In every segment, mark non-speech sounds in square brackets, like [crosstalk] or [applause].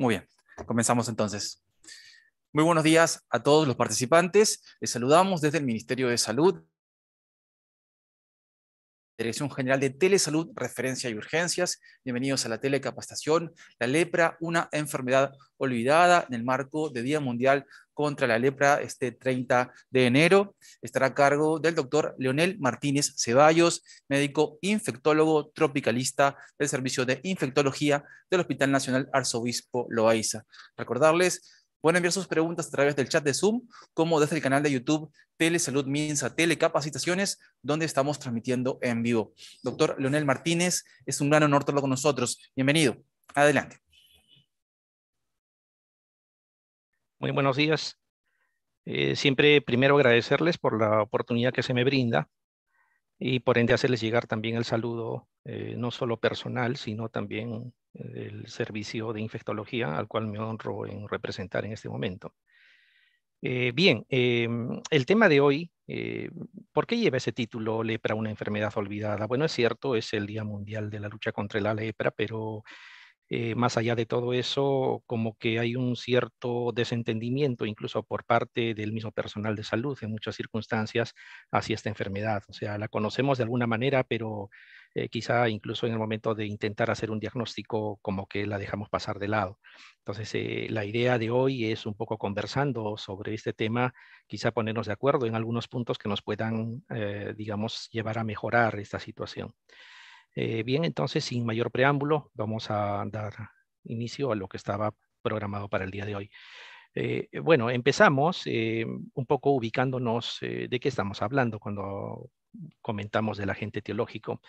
Muy bien, comenzamos entonces. Muy buenos días a todos los participantes. Les saludamos desde el Ministerio de Salud Dirección General de Telesalud, Referencia y Urgencias. Bienvenidos a la telecapacitación. La lepra, una enfermedad olvidada en el marco de Día Mundial contra la Lepra este 30 de enero. Estará a cargo del doctor Leonel Martínez Ceballos, médico infectólogo tropicalista del Servicio de Infectología del Hospital Nacional Arzobispo Loaiza. Recordarles Pueden enviar sus preguntas a través del chat de Zoom, como desde el canal de YouTube Telesalud Minsa Telecapacitaciones, donde estamos transmitiendo en vivo. Doctor Leonel Martínez, es un gran honor tenerlo con nosotros. Bienvenido. Adelante. Muy buenos días. Eh, siempre primero agradecerles por la oportunidad que se me brinda y por ende hacerles llegar también el saludo, eh, no solo personal, sino también del servicio de infectología al cual me honro en representar en este momento. Eh, bien, em, el tema de hoy, eh, ¿por qué lleva ese título Lepra, una enfermedad olvidada? Bueno, es cierto, es el Día Mundial de la Lucha contra la Lepra, pero eh, más allá de todo eso, como que hay un cierto desentendimiento, incluso por parte del mismo personal de salud en muchas circunstancias, hacia esta enfermedad. O sea, la conocemos de alguna manera, pero eh, quizá incluso en el momento de intentar hacer un diagnóstico como que la dejamos pasar de lado. Entonces, eh, la idea de hoy es un poco conversando sobre este tema, quizá ponernos de acuerdo en algunos puntos que nos puedan, eh, digamos, llevar a mejorar esta situación. bien, entonces, sin mayor preámbulo, vamos a dar inicio a lo que estaba programado para el día de hoy. bueno, empezamos un poco ubicándonos de qué estamos hablando cuando comentamos del agente teológico.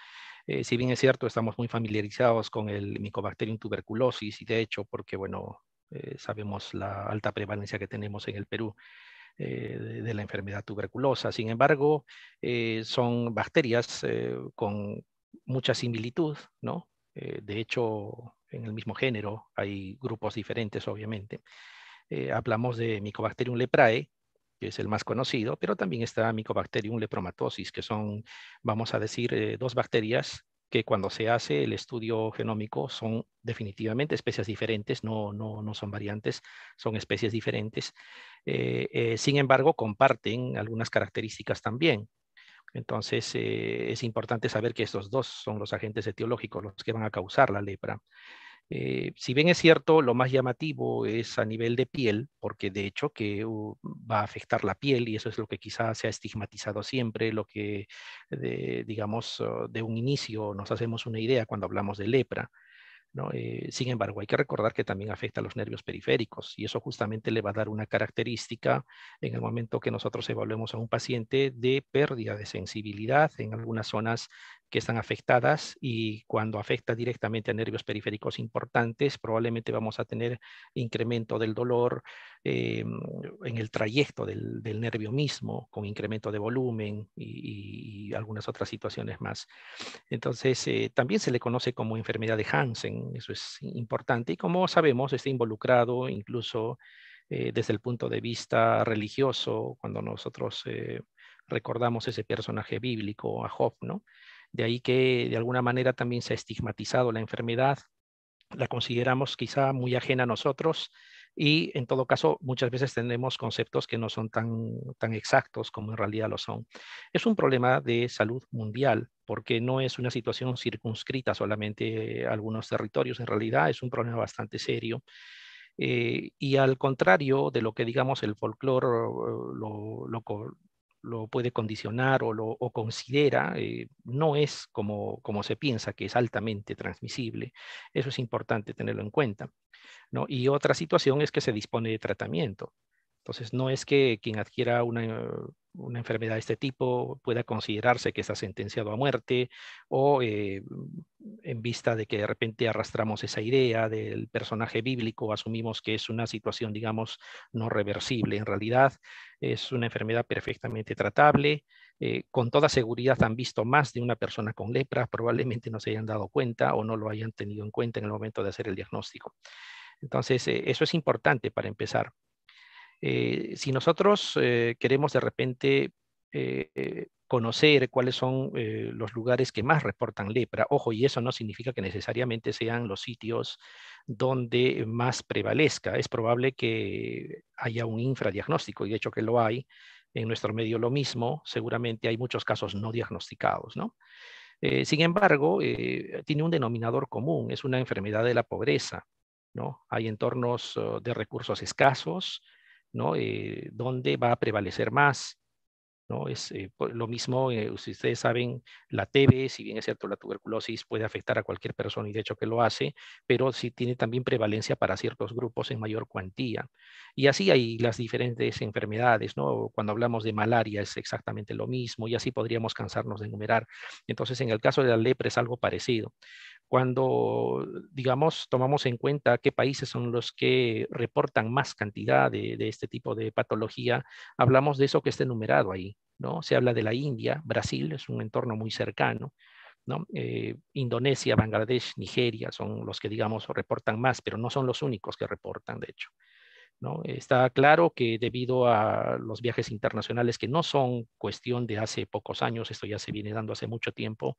Eh, si bien es cierto, estamos muy familiarizados con el Mycobacterium tuberculosis y de hecho, porque bueno, eh, sabemos la alta prevalencia que tenemos en el Perú eh, de, de, la enfermedad tuberculosa. Sin embargo, son bacterias con mucha similitud, ¿no? de hecho, en el mismo género hay grupos diferentes, obviamente. hablamos de Mycobacterium leprae, que es el más conocido, pero también está Mycobacterium lepromatosis, que son, vamos a decir, eh, dos bacterias que cuando se hace el estudio genómico son definitivamente especies diferentes, no, no, no son variantes, son especies diferentes. Eh, eh, sin embargo, comparten algunas características también. Entonces, es importante saber que estos dos son los agentes etiológicos, los que van a causar la lepra. Eh, si bien es cierto, lo más llamativo es a nivel de piel, porque de hecho que uh, va a afectar la piel y eso es lo que quizás se ha estigmatizado siempre, lo que, digamos, uh, de un inicio nos hacemos una idea cuando hablamos de lepra. Eh, sin embargo, hay que recordar que también afecta a los nervios periféricos y eso justamente le va a dar una característica en el momento que nosotros evaluemos a un paciente de pérdida de sensibilidad en algunas zonas que están afectadas y cuando afecta directamente a nervios periféricos importantes, probablemente vamos a tener incremento del dolor eh, en el trayecto del, nervio mismo, con incremento de volumen y, algunas otras situaciones más. Entonces, eh, también se le conoce como enfermedad de Hansen, eso es importante, y como sabemos, está involucrado incluso eh, desde el punto de vista religioso, cuando nosotros recordamos ese personaje bíblico, a Job, ¿no? De ahí que de alguna manera también se ha estigmatizado la enfermedad, la consideramos quizá muy ajena a nosotros y en todo caso muchas veces tenemos conceptos que no son tan, tan exactos como en realidad lo son. Es un problema de salud mundial porque no es una situación circunscrita solamente a algunos territorios, en realidad es un problema bastante serio. Eh, y al contrario de lo que digamos el folclore eh, lo, lo, lo puede condicionar o lo considera, eh, no es como, como se piensa que es altamente transmisible. Eso es importante tenerlo en cuenta. ¿no? Y otra situación es que se dispone de tratamiento. Entonces, no es que quien adquiera una, una enfermedad de este tipo pueda considerarse que está sentenciado a muerte o eh, en vista de que de repente arrastramos esa idea del personaje bíblico, asumimos que es una situación, digamos, no reversible. En realidad, es una enfermedad perfectamente tratable. Eh, con toda seguridad han visto más de una persona con lepra, probablemente no se hayan dado cuenta o no lo hayan tenido en cuenta en el momento de hacer el diagnóstico. Entonces, eh, eso es importante para empezar. Eh, si nosotros queremos de repente conocer cuáles son los lugares que más reportan lepra. Ojo, y eso no significa que necesariamente sean los sitios donde más prevalezca. Es probable que haya un infradiagnóstico, y de hecho que lo hay. En nuestro medio lo mismo, seguramente hay muchos casos no diagnosticados, ¿no? Eh, sin embargo, eh, tiene un denominador común, es una enfermedad de la pobreza, ¿no? Hay entornos oh, de recursos escasos, ¿no? Eh, donde va a prevalecer más ¿no? Es, eh, lo mismo, eh, si ustedes saben, la TB, si bien es cierto, la tuberculosis puede afectar a cualquier persona y de hecho que lo hace, pero sí tiene también prevalencia para ciertos grupos en mayor cuantía. Y así hay las diferentes enfermedades, ¿no? Cuando hablamos de malaria es exactamente lo mismo y así podríamos cansarnos de enumerar. Entonces, en el caso de la lepra es algo parecido cuando, digamos, tomamos en cuenta qué países son los que reportan más cantidad de, este tipo de patología, hablamos de eso que está enumerado ahí, ¿no? Se habla de la India, Brasil es un entorno muy cercano, ¿no? Eh, Indonesia, Bangladesh, Nigeria son los que, digamos, reportan más, pero no son los únicos que reportan, de hecho. ¿No? Está claro que debido a los viajes internacionales que no son cuestión de hace pocos años, esto ya se viene dando hace mucho tiempo,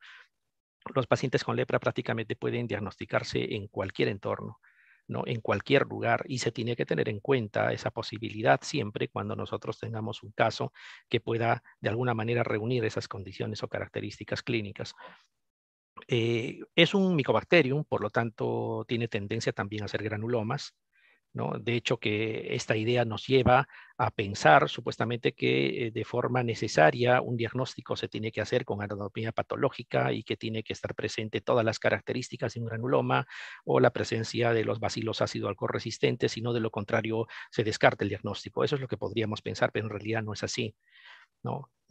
los pacientes con lepra prácticamente pueden diagnosticarse en cualquier entorno, ¿no? en cualquier lugar, y se tiene que tener en cuenta esa posibilidad siempre cuando nosotros tengamos un caso que pueda de alguna manera reunir esas condiciones o características clínicas. Eh, es un micobacterium, por lo tanto tiene tendencia también a ser granulomas. De hecho, que esta idea nos lleva a pensar supuestamente que eh, de forma necesaria un diagnóstico se tiene que hacer con anatomía patológica y que tiene que estar presente todas las características de un granuloma o la presencia de los bacilos ácido alcohol resistentes, sino de lo contrario se descarta el diagnóstico. Eso es lo que podríamos pensar, pero en realidad no es así.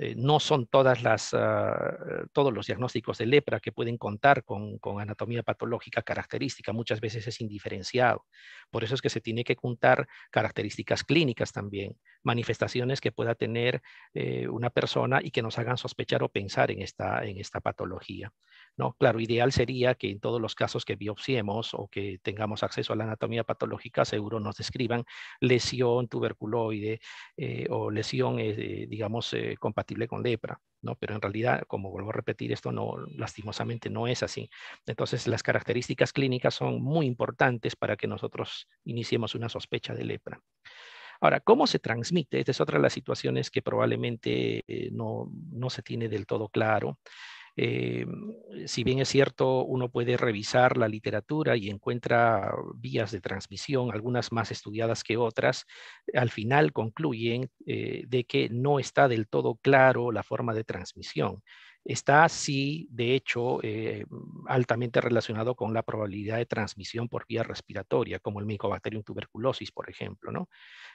Eh, ¿no? son todas las, ah, todos los diagnósticos de lepra que pueden contar con, con, anatomía patológica característica, muchas veces es indiferenciado. Por eso es que se tiene que contar características clínicas también, manifestaciones que pueda tener eh, una persona y que nos hagan sospechar o pensar en esta, en esta patología. ¿no? Claro, ideal sería que en todos los casos que biopsiemos o que tengamos acceso a la anatomía patológica, seguro nos describan lesión tuberculoide eh, o lesión, eh, digamos, compatible con lepra. ¿no? Pero en realidad, como vuelvo a repetir, esto no, lastimosamente no es así. Entonces, las características clínicas son muy importantes para que nosotros iniciemos una sospecha de lepra. Ahora, ¿cómo se transmite? Esta es otra de las situaciones que probablemente eh, no, se tiene del todo claro. Eh, si bien es cierto, uno puede revisar la literatura y encuentra vías de transmisión, algunas más estudiadas que otras, al final concluyen eh, de que no está del todo claro la forma de transmisión está sí, de hecho, eh, altamente relacionado con la probabilidad de transmisión por vía respiratoria, como el Mycobacterium tuberculosis, por ejemplo, ¿no?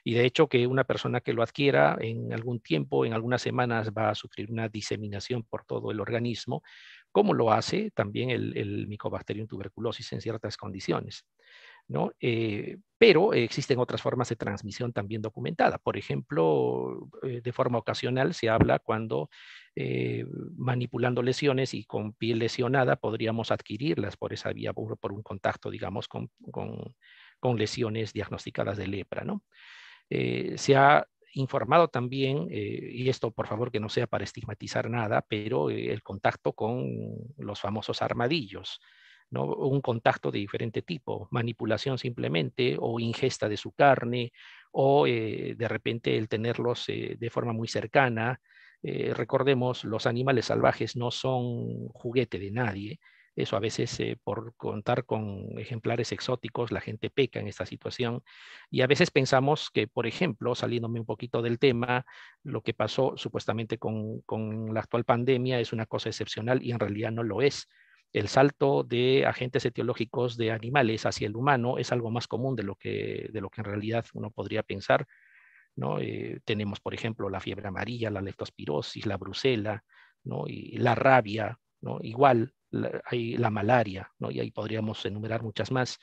Y de hecho que una persona que lo adquiera en algún tiempo, en algunas semanas, va a sufrir una diseminación por todo el organismo, como lo hace también el, el Mycobacterium tuberculosis en ciertas condiciones. Eh, pero existen otras formas de transmisión también documentada. Por ejemplo, eh, de forma ocasional se habla cuando eh, manipulando lesiones y con piel lesionada podríamos adquirirlas por esa vía, por, un contacto, digamos, con, lesiones diagnosticadas de lepra. se ha informado también, y esto por favor que no sea para estigmatizar nada, pero el contacto con los famosos armadillos un contacto de diferente tipo, manipulación simplemente o ingesta de su carne o eh, de repente el tenerlos eh, de forma muy cercana. Eh, recordemos, los animales salvajes no son juguete de nadie. Eso a veces por contar con ejemplares exóticos la gente peca en esta situación y a veces pensamos que, por ejemplo, saliéndome un poquito del tema, lo que pasó supuestamente con la actual pandemia es una cosa excepcional y en realidad no lo es el salto de agentes etiológicos de animales hacia el humano es algo más común de lo que, de lo que en realidad uno podría pensar. Eh, tenemos, por ejemplo, la fiebre amarilla, la leptospirosis, la brucela, la rabia, igual hay la malaria, y ahí podríamos enumerar muchas más.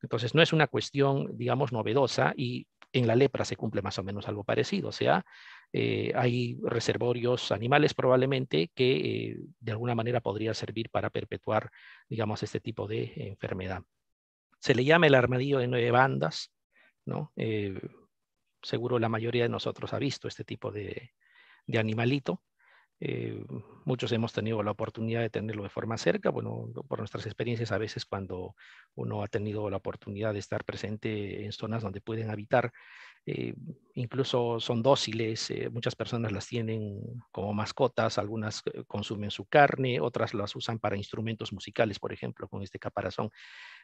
Entonces, no es una cuestión, digamos, novedosa y en la lepra se cumple más o menos algo parecido. O sea, eh, hay reservorios animales probablemente que eh, de alguna manera podría servir para perpetuar, digamos, este tipo de enfermedad. Se le llama el armadillo de nueve bandas, ¿no? Eh, seguro la mayoría de nosotros ha visto este tipo de, de animalito. Muchos hemos tenido la oportunidad de tenerlo de forma cerca, bueno, por nuestras experiencias a veces cuando uno ha tenido la oportunidad de estar presente en zonas donde pueden habitar, eh, incluso son dóciles, eh, muchas personas las tienen como mascotas, algunas eh, consumen su carne, otras las usan para instrumentos musicales, por ejemplo, con este caparazón.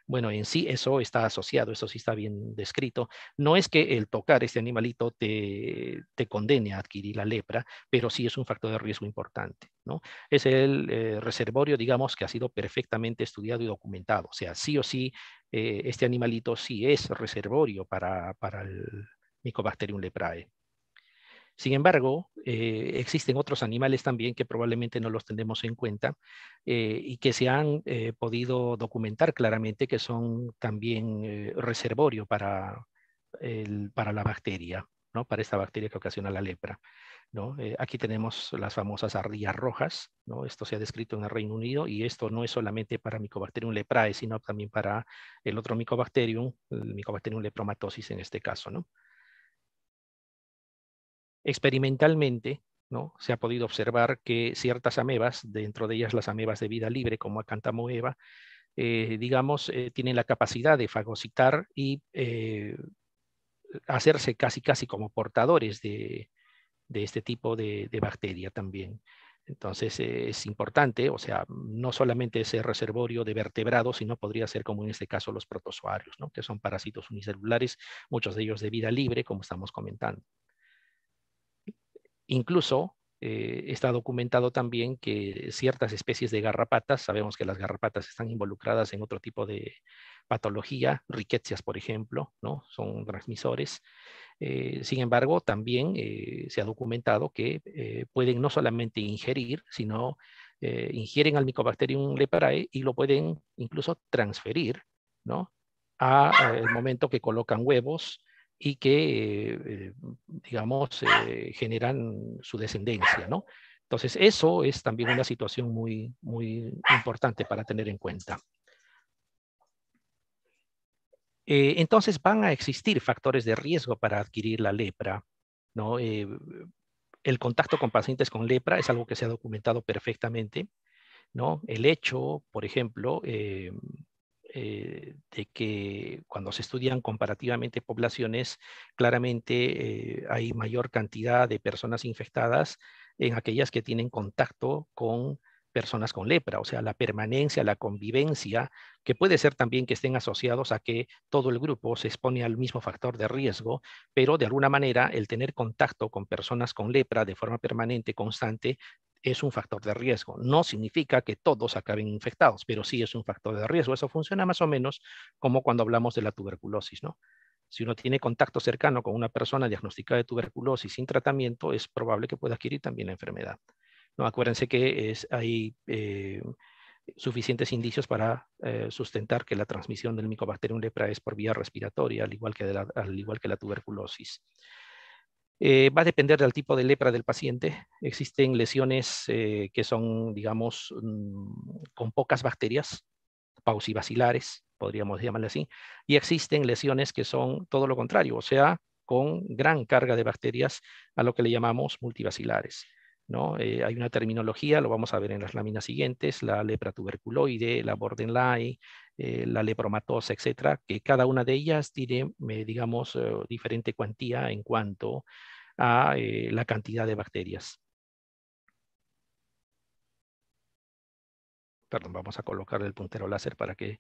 Bueno, en sí eso está asociado, eso sí está bien descrito. No es que el tocar este animalito te, te condene a adquirir la lepra, pero sí es un factor de riesgo importante. Es el eh, reservorio, digamos, que ha sido perfectamente estudiado y documentado. O sea, sí o sí, eh, este animalito sí es reservorio para, el Mycobacterium leprae. Sin embargo, eh, existen otros animales también que probablemente no los tenemos en cuenta y que se han podido documentar claramente que son también reservorio para la bacteria. ¿no? Para esta bacteria que ocasiona la lepra, ¿no? Eh, aquí tenemos las famosas ardillas rojas, ¿no? Esto se ha descrito en el Reino Unido y esto no es solamente para Mycobacterium leprae, sino también para el otro Mycobacterium, el Mycobacterium lepromatosis en este caso, ¿no? Experimentalmente, ¿no? Se ha podido observar que ciertas amebas, dentro de ellas las amebas de vida libre como Acanthamoeba, eh, digamos, eh, tienen la capacidad de fagocitar y eh, hacerse casi, casi como portadores de, este tipo de, bacteria también. Entonces eh, es importante, o sea, no solamente ese reservorio de vertebrados, sino podría ser como en este caso los protozoarios, que son parásitos unicelulares, muchos de ellos de vida libre, como estamos comentando. Incluso eh, está documentado también que ciertas especies de garrapatas, sabemos que las garrapatas están involucradas en otro tipo de patología, riquecias, por ejemplo, ¿no? son transmisores. Eh, sin embargo, también eh, se ha documentado que pueden no solamente ingerir, sino ingieren al Mycobacterium leprae y lo pueden incluso transferir ¿no? a momento que colocan huevos y que, eh, digamos, eh, generan su descendencia, ¿no? Entonces, eso es también una situación muy, muy importante para tener en cuenta. Eh, entonces, van a existir factores de riesgo para adquirir la lepra. ¿no? el contacto con pacientes con lepra es algo que se ha documentado perfectamente. ¿no? El hecho, por ejemplo, eh, de que cuando se estudian comparativamente poblaciones, claramente eh, hay mayor cantidad de personas infectadas en aquellas que tienen contacto con personas con lepra, o sea, la permanencia, la convivencia, que puede ser también que estén asociados a que todo el grupo se expone al mismo factor de riesgo, pero de alguna manera el tener contacto con personas con lepra de forma permanente, constante, es un factor de riesgo. No significa que todos acaben infectados, pero sí es un factor de riesgo. Eso funciona más o menos como cuando hablamos de la tuberculosis, ¿no? Si uno tiene contacto cercano con una persona diagnosticada de tuberculosis sin tratamiento, es probable que pueda adquirir también la enfermedad. ¿no? Acuérdense que es, hay eh, suficientes indicios para eh, sustentar que la transmisión del Mycobacterium lepra es por vía respiratoria, al igual que, al igual que la tuberculosis. Eh, va a depender del tipo de lepra del paciente. Existen lesiones eh, que son, digamos, mm, con pocas bacterias, pausivacilares, podríamos llamarle así, y existen lesiones que son todo lo contrario, o sea, con gran carga de bacterias a lo que le llamamos multivacilares. ¿no? Eh, hay una terminología, lo vamos a ver en las láminas siguientes, la lepra tuberculoide, la borderline, la lepromatosa, etcétera, que cada una de ellas tiene, digamos, diferente cuantía en cuanto a eh, la cantidad de bacterias. Perdón, vamos a colocar el puntero láser para que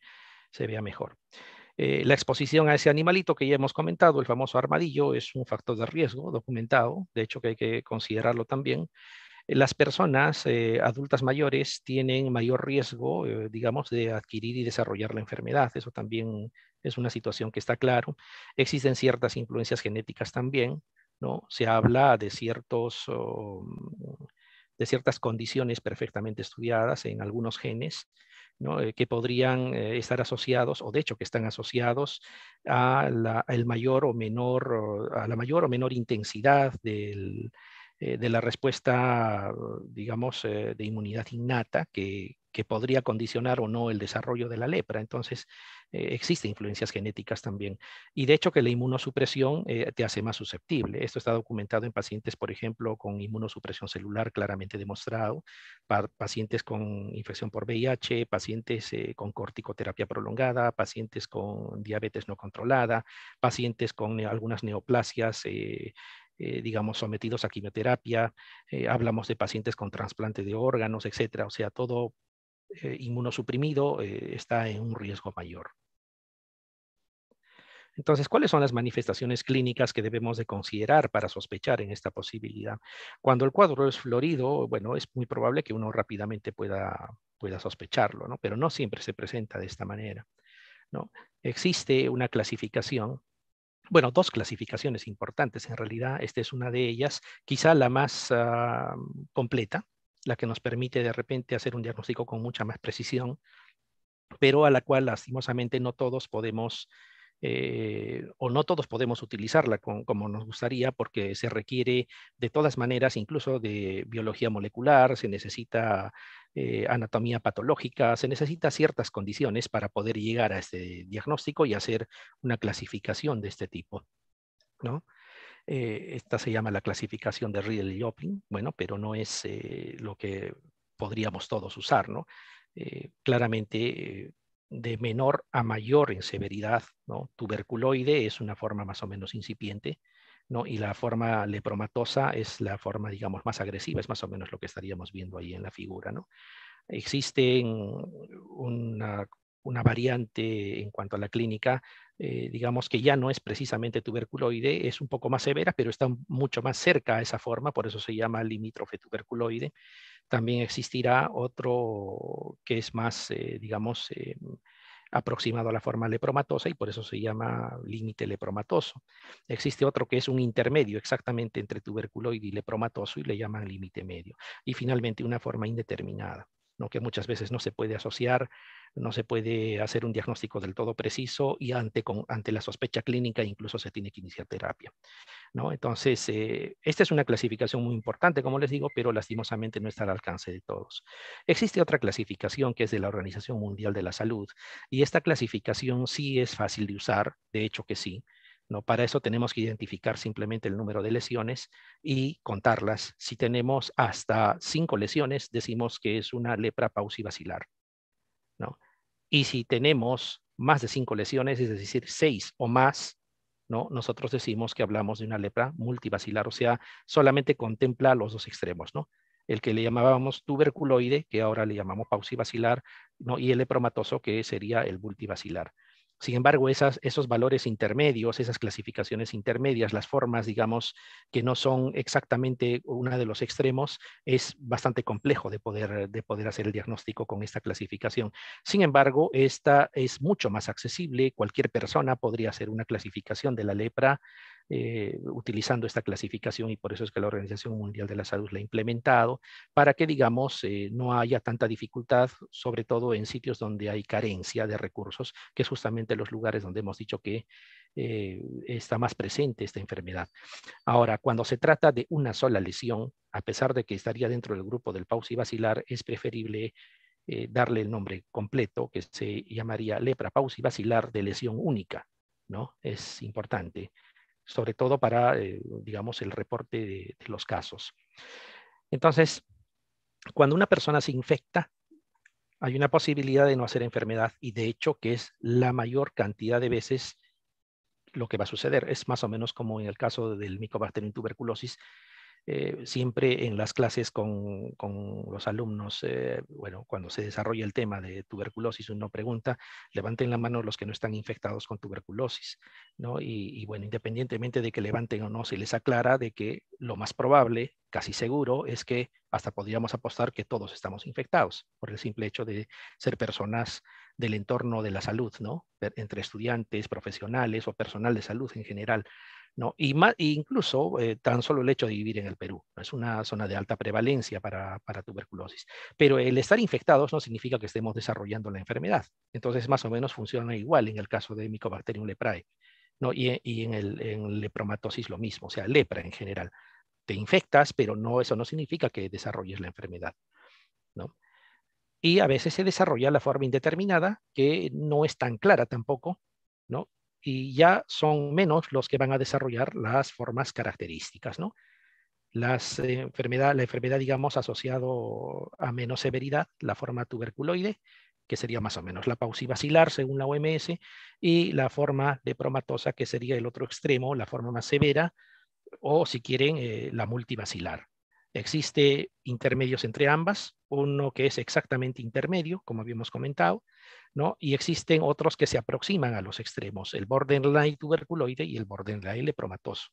se vea mejor. Eh, la exposición a ese animalito que ya hemos comentado, el famoso armadillo, es un factor de riesgo documentado, de hecho que hay que considerarlo también. Eh, las personas adultas mayores tienen mayor riesgo, digamos, de adquirir y desarrollar la enfermedad. Eso también es una situación que está claro. Existen ciertas influencias genéticas también. ¿no? Se habla de, ciertos, oh, de ciertas condiciones perfectamente estudiadas en algunos genes, eh, que podrían eh, estar asociados, o de hecho que están asociados a la, el mayor o menor, a la mayor o menor intensidad eh, de la respuesta, digamos, de inmunidad innata que, que podría condicionar o no el desarrollo de la lepra. Entonces, eh, existen influencias genéticas también. Y de hecho que la inmunosupresión eh, te hace más susceptible. Esto está documentado en pacientes, por ejemplo, con inmunosupresión celular, claramente demostrado, pacientes con infección por VIH, pacientes eh, con corticoterapia prolongada, pacientes con diabetes no controlada, pacientes con algunas neoplasias. digamos, sometidos a quimioterapia, hablamos de pacientes con trasplante de órganos, etcétera. O sea, todo eh, inmunosuprimido eh, está en un riesgo mayor. Entonces, ¿cuáles son las manifestaciones clínicas que debemos de considerar para sospechar en esta posibilidad? Cuando el cuadro es florido, bueno, es muy probable que uno rápidamente pueda, pueda sospecharlo, ¿no? Pero no siempre se presenta de esta manera, ¿no? Existe una clasificación bueno, dos clasificaciones importantes en realidad. Esta es una de ellas, quizá la más ah, completa, la que nos permite de repente hacer un diagnóstico con mucha más precisión, pero a la cual lastimosamente no todos podemos eh, o no todos podemos utilizarla como nos gustaría porque se requiere de todas maneras incluso de biología molecular, se necesita eh, anatomía patológica, se necesita ciertas condiciones para poder llegar a este diagnóstico y hacer una clasificación de este tipo. ¿no? Eh, esta se llama la clasificación de Riedel-Joplin, bueno, pero no es eh, lo que podríamos todos usar, ¿no? Eh, claramente de menor a mayor en severidad, ¿no? Tuberculoide es una forma más o menos incipiente, ¿no? Y la forma lepromatosa es la forma, digamos, más agresiva, es más o menos lo que estaríamos viendo ahí en la figura, ¿no? Existen una variante en cuanto a la clínica eh, digamos que ya no es precisamente tuberculoide, es un poco más severa, pero está mucho más cerca a esa forma, por eso se llama limítrofe tuberculoide. También existirá otro que es más, eh, digamos, eh, aproximado a la forma lepromatosa y por eso se llama límite lepromatoso. Existe otro que es un intermedio exactamente entre tuberculoide y lepromatoso y le llaman límite medio. Y finalmente una forma indeterminada que muchas veces no se puede asociar, no se puede hacer un diagnóstico del todo preciso y ante, la sospecha clínica incluso se tiene que iniciar terapia. ¿no? Entonces, eh, esta es una clasificación muy importante, como les digo, pero lastimosamente no está al alcance de todos. Existe otra clasificación que es de la Organización Mundial de la Salud y esta clasificación sí es fácil de usar, de hecho que sí, ¿no? Para eso tenemos que identificar simplemente el número de lesiones y contarlas. Si tenemos hasta cinco lesiones, decimos que es una lepra pausivacilar. ¿no? Y si tenemos más de cinco lesiones, es decir, seis o más, nosotros decimos que hablamos de una lepra multivacilar, o sea, solamente contempla los dos extremos, ¿no? el que le llamábamos tuberculoide, que ahora le llamamos pausivacilar, ¿no? y el lepromatoso, que sería el multivacilar. Sin embargo, esos valores intermedios, esas clasificaciones intermedias, las formas, digamos, que no son exactamente una de los extremos, es bastante complejo de poder, de poder hacer el diagnóstico con esta clasificación. Sin embargo, esta es mucho más accesible. Cualquier persona podría hacer una clasificación de la lepra eh, utilizando esta clasificación y por eso es que la Organización Mundial de la Salud la ha implementado, para que, digamos, eh, no haya tanta dificultad, sobre todo en sitios donde hay carencia de recursos, que es justamente los lugares donde hemos dicho que eh, está más presente esta enfermedad. Ahora, cuando se trata de una sola lesión, a pesar de que estaría dentro del grupo del pausi vacilar, es preferible darle el nombre completo, que se llamaría lepra pausi de lesión única, ¿no? Es importante sobre todo para, eh, digamos, el reporte de, de los casos. Entonces, cuando una persona se infecta, hay una posibilidad de no hacer enfermedad y de hecho que es la mayor cantidad de veces lo que va a suceder. Es más o menos como en el caso del Mycobacterium tuberculosis, eh, siempre en las clases con, los alumnos, eh, bueno, cuando se desarrolla el tema de tuberculosis, uno pregunta, levanten la mano los que no están infectados con tuberculosis, Y, y bueno, independientemente de que levanten o no, se les aclara de que lo más probable, casi seguro, es que hasta podríamos apostar que todos estamos infectados por el simple hecho de ser personas del entorno de la salud, ¿no? Entre estudiantes, profesionales o personal de salud en general. ¿no? Y e incluso eh, tan solo el hecho de vivir en el Perú, es una zona de alta prevalencia para, tuberculosis. Pero el estar infectados no significa que estemos desarrollando la enfermedad. Entonces, más o menos funciona igual en el caso de Mycobacterium leprae, ¿no? Y, eh, en, el, lepromatosis lo mismo, o sea, lepra en general. Te infectas, pero no, eso no significa que desarrolles la enfermedad, ¿no? Y a veces se desarrolla la forma indeterminada, que no es tan clara tampoco, ¿no? y ya son menos los que van a desarrollar las formas características, ¿no? Las eh, la enfermedad, digamos, asociado a menos severidad, la forma tuberculoide, que sería más o menos la pausivacilar según la OMS, y la forma de promatosa, que sería el otro extremo, la forma más severa, o si quieren, eh, la multivacilar. Existe intermedios entre ambas, uno que es exactamente intermedio, como habíamos comentado, ¿no? Y existen otros que se aproximan a los extremos, el borderline tuberculoide y el borderline lepromatoso.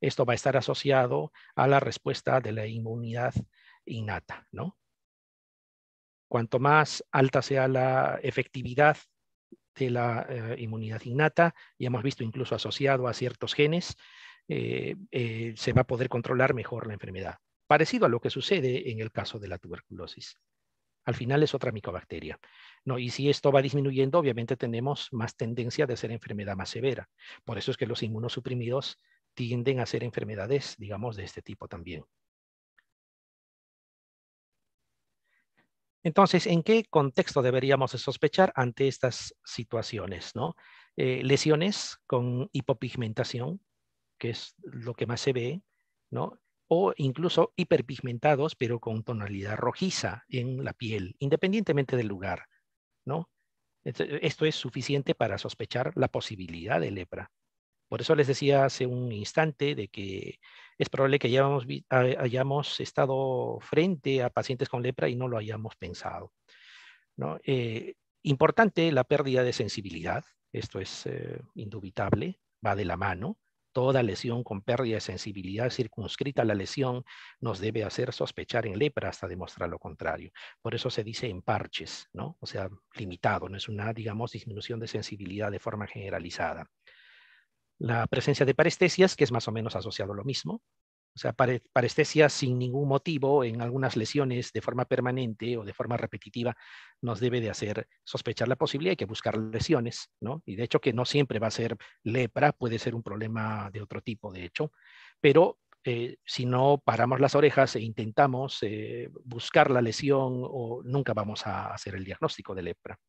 Esto va a estar asociado a la respuesta de la inmunidad innata, ¿no? Cuanto más alta sea la efectividad de la eh, inmunidad innata, ya hemos visto incluso asociado a ciertos genes, eh, eh, se va a poder controlar mejor la enfermedad parecido a lo que sucede en el caso de la tuberculosis. Al final es otra micobacteria. No, y si esto va disminuyendo, obviamente tenemos más tendencia de ser enfermedad más severa. Por eso es que los inmunosuprimidos tienden a ser enfermedades, digamos, de este tipo también. Entonces, ¿en qué contexto deberíamos sospechar ante estas situaciones? ¿no? Eh, lesiones con hipopigmentación, que es lo que más se ve, ¿no? o incluso hiperpigmentados, pero con tonalidad rojiza en la piel, independientemente del lugar. ¿no? Esto es suficiente para sospechar la posibilidad de lepra. Por eso les decía hace un instante de que es probable que hayamos, estado frente a pacientes con lepra y no lo hayamos pensado. Eh, importante la pérdida de sensibilidad, esto es eh, indubitable, va de la mano Toda lesión con pérdida de sensibilidad circunscrita a la lesión nos debe hacer sospechar en lepra hasta demostrar lo contrario. Por eso se dice en parches, ¿no? O sea, limitado, no es una, digamos, disminución de sensibilidad de forma generalizada. La presencia de parestesias, que es más o menos asociado a lo mismo, o sea, parestesia sin ningún motivo en algunas lesiones de forma permanente o de forma repetitiva nos debe de hacer sospechar la posibilidad, de que buscar lesiones, ¿no? Y de hecho que no siempre va a ser lepra, puede ser un problema de otro tipo, de hecho, pero eh, si no paramos las orejas e intentamos eh, buscar la lesión o nunca vamos a hacer el diagnóstico de lepra,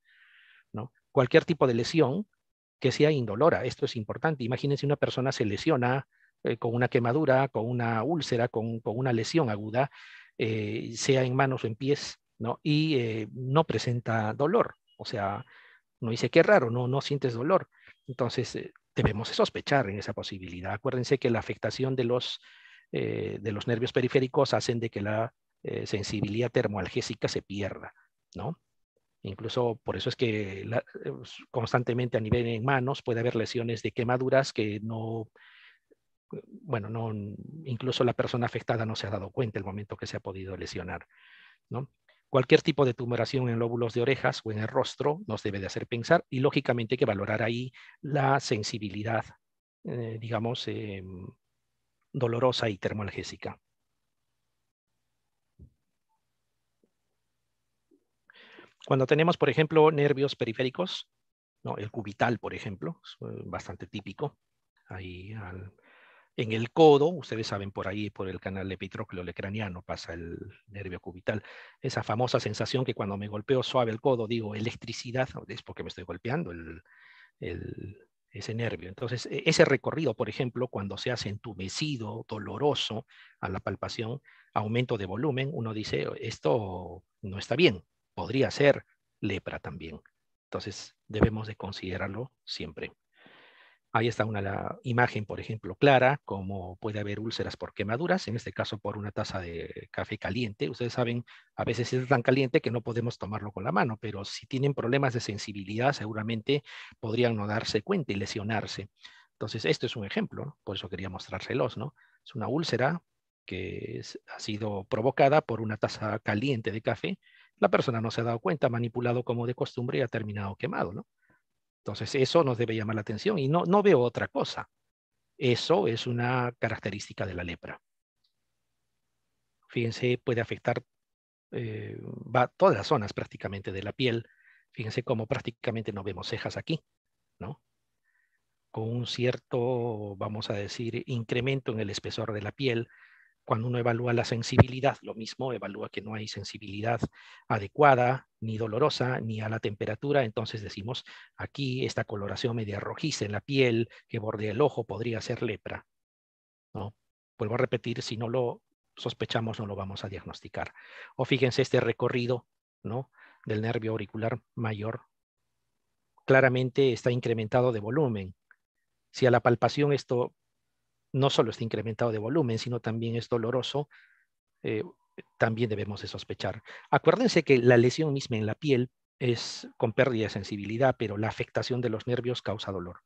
¿no? Cualquier tipo de lesión que sea indolora, esto es importante. Imagínense una persona se lesiona eh, con una quemadura, con una úlcera, con, con una lesión aguda, eh, sea en manos o en pies, ¿no? Y eh, no presenta dolor, o sea, no dice qué raro, no, no sientes dolor. Entonces, debemos sospechar en esa posibilidad. Acuérdense que la afectación de los, de los nervios periféricos hacen de que la sensibilidad termoalgésica se pierda, ¿no? Incluso por eso es que constantemente a nivel en manos puede haber lesiones de quemaduras que no bueno, no, incluso la persona afectada no se ha dado cuenta el momento que se ha podido lesionar. ¿no? Cualquier tipo de tumoración en lóbulos de orejas o en el rostro nos debe de hacer pensar y lógicamente hay que valorar ahí la sensibilidad, eh, digamos, eh, dolorosa y termoalgésica. Cuando tenemos, por ejemplo, nervios periféricos, ¿no? el cubital, por ejemplo, es eh, bastante típico, ahí al, en el codo, ustedes saben por ahí, por el canal de epitrócleo lecraniano pasa el nervio cubital, esa famosa sensación que cuando me golpeo suave el codo digo electricidad, es porque me estoy golpeando ese nervio. Entonces, e, ese recorrido, por ejemplo, cuando se hace entumecido, doloroso a la palpación, aumento de volumen, uno dice, esto no está bien, podría ser lepra también. Entonces, debemos de considerarlo siempre. Ahí está una la imagen, por ejemplo, clara, como puede haber úlceras por quemaduras, en este caso por una taza de café caliente. Ustedes saben, a veces es tan caliente que no podemos tomarlo con la mano, pero si tienen problemas de sensibilidad, seguramente podrían no darse cuenta y lesionarse. Entonces, esto es un ejemplo, por eso quería mostrárselos, ¿no? Es una úlcera que ha sido provocada por una taza caliente de café. La persona no se ha dado cuenta, manipulado como de costumbre y ha terminado quemado, ¿no? Entonces, eso nos debe llamar la atención y no, veo otra cosa. Eso es una característica de la lepra. Fíjense, puede afectar eh, va todas las zonas prácticamente de la piel. Fíjense cómo prácticamente no vemos cejas aquí, ¿no? Con un cierto, vamos a decir, incremento en el espesor de la piel, cuando uno evalúa la sensibilidad, lo mismo, evalúa que no hay sensibilidad adecuada, ni dolorosa, ni a la temperatura, entonces decimos, aquí esta coloración media rojiza en la piel que bordea el ojo podría ser lepra. ¿no? Vuelvo a repetir, si no lo sospechamos, no lo vamos a diagnosticar. O fíjense este recorrido ¿no? del nervio auricular mayor, claramente está incrementado de volumen. Si a la palpación esto no solo está incrementado de volumen, sino también es doloroso, eh, también debemos de sospechar. Acuérdense que la lesión misma en la piel es con pérdida de sensibilidad, pero la afectación de los nervios causa dolor.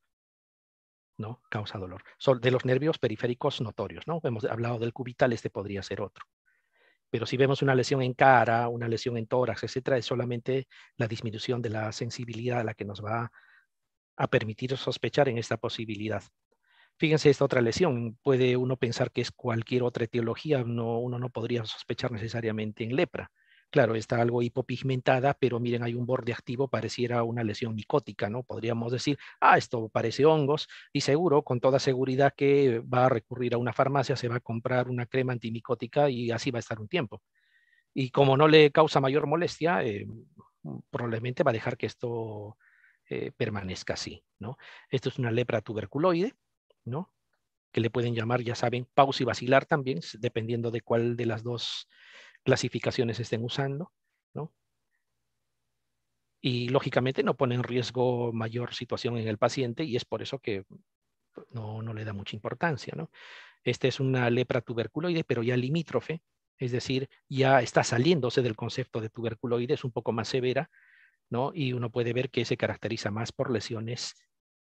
¿no? Causa dolor. de los nervios periféricos notorios, ¿no? Hemos hablado del cubital, este podría ser otro. Pero si vemos una lesión en cara, una lesión en tórax, etcétera, es solamente la disminución de la sensibilidad la que nos va a permitir sospechar en esta posibilidad. Fíjense esta otra lesión, puede uno pensar que es cualquier otra etiología, uno no podría sospechar necesariamente en lepra. Claro, está algo hipopigmentada, pero miren, hay un borde activo, pareciera una lesión micótica, ¿no? Podríamos decir, ah, esto parece hongos, y seguro, con toda seguridad que va a recurrir a una farmacia, se va a comprar una crema antimicótica y así va a estar un tiempo. Y como no le causa mayor molestia, eh, probablemente va a dejar que esto eh, permanezca así, ¿no? Esto es una lepra tuberculoide, ¿no? que le pueden llamar, ya saben, pausa y vacilar también, dependiendo de cuál de las dos clasificaciones estén usando, Y lógicamente no pone en riesgo mayor situación en el paciente y es por eso que no, le da mucha importancia, ¿no? Esta es una lepra tuberculoide, pero ya limítrofe, es decir, ya está saliéndose del concepto de tuberculoide, es un poco más severa, Y uno puede ver que se caracteriza más por lesiones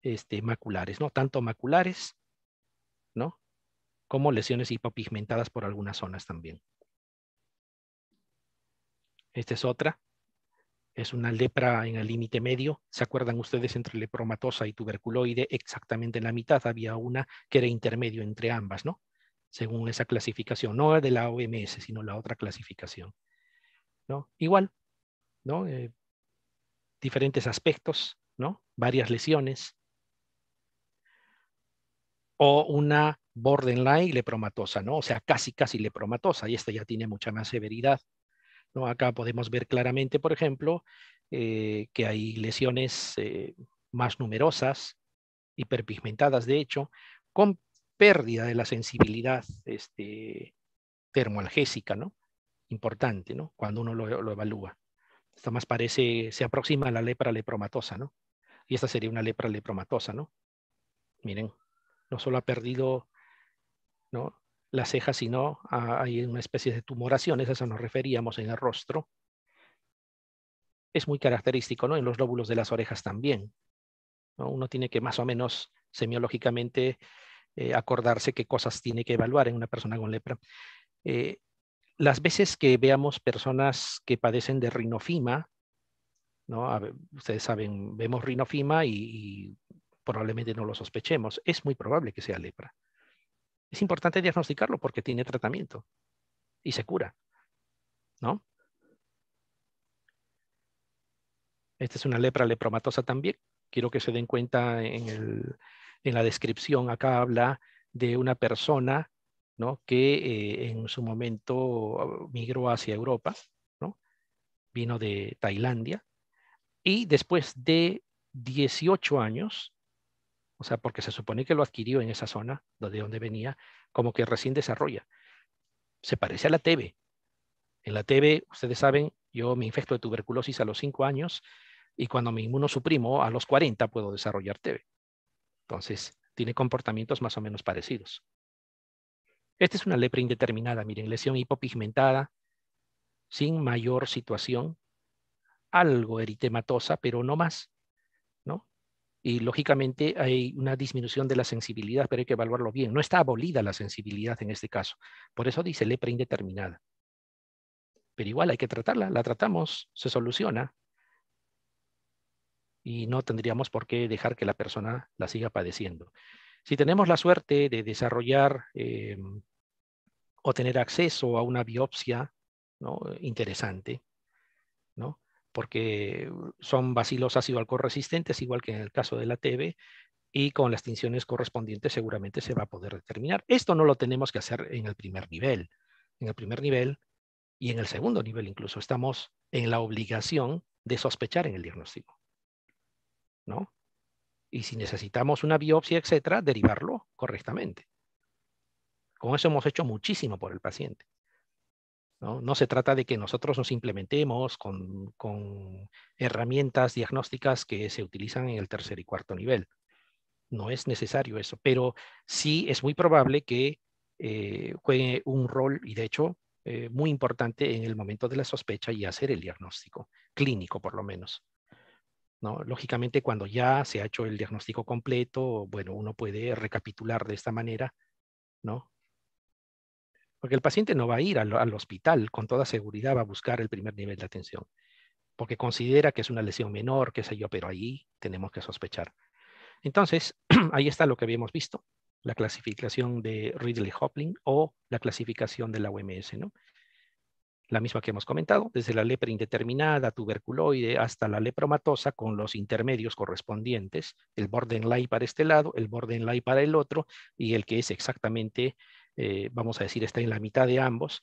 este, maculares, ¿no? Tanto maculares, ¿no? Como lesiones hipopigmentadas por algunas zonas también. Esta es otra. Es una lepra en el límite medio. ¿Se acuerdan ustedes entre lepromatosa y tuberculoide? Exactamente en la mitad había una que era intermedio entre ambas, ¿no? Según esa clasificación, no de la OMS, sino la otra clasificación. ¿No? Igual, ¿no? Eh, diferentes aspectos, ¿no? Varias lesiones, o una borderline lepromatosa, ¿no? O sea, casi, casi lepromatosa, y esta ya tiene mucha más severidad. ¿no? Acá podemos ver claramente, por ejemplo, eh, que hay lesiones eh, más numerosas, hiperpigmentadas de hecho, con pérdida de la sensibilidad este, termoalgésica, ¿no? Importante, ¿no? Cuando uno lo, evalúa. Esta más parece, se aproxima a la lepra lepromatosa, ¿no? Y esta sería una lepra lepromatosa, ¿no? Miren, no solo ha perdido ¿no? las cejas sino hay una especie de tumoraciones, a eso nos referíamos en el rostro. Es muy característico, ¿no? En los lóbulos de las orejas también. Uno tiene que más o menos semiológicamente eh, acordarse qué cosas tiene que evaluar en una persona con lepra. Eh, las veces que veamos personas que padecen de rinofima, ¿no? ustedes saben, vemos rinofima y probablemente no lo sospechemos, es muy probable que sea lepra. Es importante diagnosticarlo porque tiene tratamiento y se cura, ¿no? Esta es una lepra lepromatosa también. Quiero que se den cuenta en, el, en la descripción, acá habla de una persona ¿no? que eh, en su momento uh, migró hacia Europa, ¿no? vino de Tailandia, y después de 18 años o sea, porque se supone que lo adquirió en esa zona de donde venía, como que recién desarrolla. Se parece a la TB. En la TB, ustedes saben, yo me infecto de tuberculosis a los 5 años y cuando me inmunosuprimo a los 40 puedo desarrollar TB. Entonces, tiene comportamientos más o menos parecidos. Esta es una lepra indeterminada, miren, lesión hipopigmentada, sin mayor situación, algo eritematosa, pero no más y lógicamente hay una disminución de la sensibilidad, pero hay que evaluarlo bien. No está abolida la sensibilidad en este caso. Por eso dice lepra indeterminada. Pero igual hay que tratarla, la tratamos, se soluciona. Y no tendríamos por qué dejar que la persona la siga padeciendo. Si tenemos la suerte de desarrollar eh, o tener acceso a una biopsia interesante, porque son bacilos ácido alcohol resistentes, igual que en el caso de la TB, y con las tinciones correspondientes seguramente se va a poder determinar. Esto no lo tenemos que hacer en el primer nivel. En el primer nivel y en el segundo nivel incluso estamos en la obligación de sospechar en el diagnóstico. ¿No? Y si necesitamos una biopsia, etcétera, derivarlo correctamente. Con eso hemos hecho muchísimo por el paciente. ¿no? se trata de que nosotros nos implementemos con, con herramientas diagnósticas que se utilizan en el tercer y cuarto nivel. No es necesario eso, pero sí es muy probable que eh, juegue un rol y de hecho eh, muy importante en el momento de la sospecha y hacer el diagnóstico clínico por lo menos. ¿no? Lógicamente cuando ya se ha hecho el diagnóstico completo, bueno, uno puede recapitular de esta manera ¿no? Porque el paciente no va a ir al, hospital, con toda seguridad va a buscar el primer nivel de atención, porque considera que es una lesión menor, qué sé yo, pero ahí tenemos que sospechar. Entonces, [clears throat] ahí está lo que habíamos visto, la clasificación de Ridley-Hopling o la clasificación de la OMS, ¿no? La misma que hemos comentado, desde la lepra indeterminada, tuberculoide, hasta la lepromatosa, con los intermedios correspondientes, el borden borderline para este lado, el borden borderline para el otro, y el que es exactamente eh, vamos a decir, está en la mitad de ambos,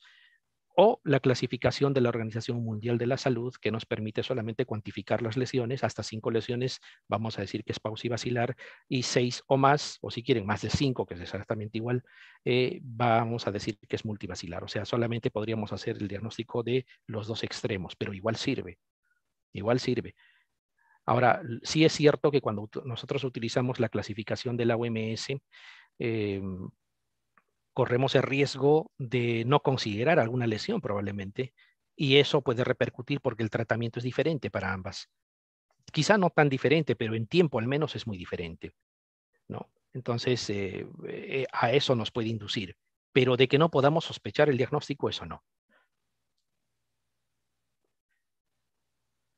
o la clasificación de la Organización Mundial de la Salud, que nos permite solamente cuantificar las lesiones, hasta cinco lesiones, vamos a decir que es pausivacilar, y seis o más, o si quieren más de cinco, que es exactamente igual, eh, vamos a decir que es multivacilar, o sea, solamente podríamos hacer el diagnóstico de los dos extremos, pero igual sirve, igual sirve. Ahora, sí es cierto que cuando nosotros utilizamos la clasificación de la OMS, em, corremos el riesgo de no considerar alguna lesión probablemente y eso puede repercutir porque el tratamiento es diferente para ambas. Quizá no tan diferente, pero en tiempo al menos es muy diferente. ¿no? Entonces, eh, eh, a eso nos puede inducir, pero de que no podamos sospechar el diagnóstico, eso no.